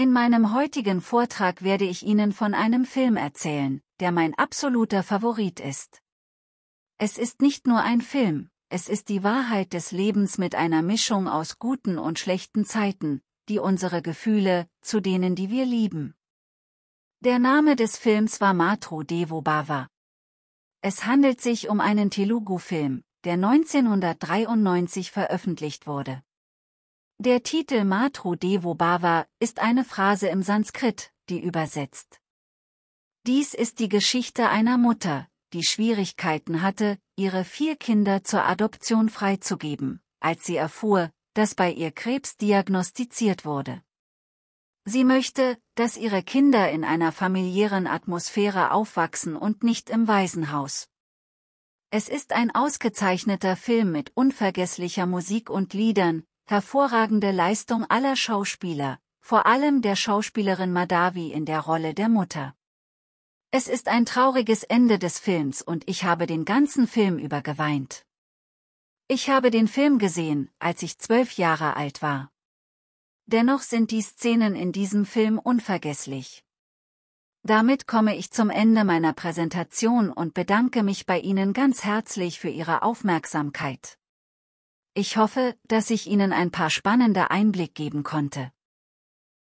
In meinem heutigen Vortrag werde ich Ihnen von einem Film erzählen, der mein absoluter Favorit ist. Es ist nicht nur ein Film, es ist die Wahrheit des Lebens mit einer Mischung aus guten und schlechten Zeiten, die unsere Gefühle, zu denen die wir lieben. Der Name des Films war Matru Devo Bhava. Es handelt sich um einen Telugu-Film, der 1993 veröffentlicht wurde. Der Titel Matru Devo Bhava ist eine Phrase im Sanskrit, die übersetzt. Dies ist die Geschichte einer Mutter, die Schwierigkeiten hatte, ihre vier Kinder zur Adoption freizugeben, als sie erfuhr, dass bei ihr Krebs diagnostiziert wurde. Sie möchte, dass ihre Kinder in einer familiären Atmosphäre aufwachsen und nicht im Waisenhaus. Es ist ein ausgezeichneter Film mit unvergesslicher Musik und Liedern, Hervorragende Leistung aller Schauspieler, vor allem der Schauspielerin Madavi in der Rolle der Mutter. Es ist ein trauriges Ende des Films und ich habe den ganzen Film über geweint. Ich habe den Film gesehen, als ich zwölf Jahre alt war. Dennoch sind die Szenen in diesem Film unvergesslich. Damit komme ich zum Ende meiner Präsentation und bedanke mich bei Ihnen ganz herzlich für Ihre Aufmerksamkeit. Ich hoffe, dass ich Ihnen ein paar spannende Einblick geben konnte.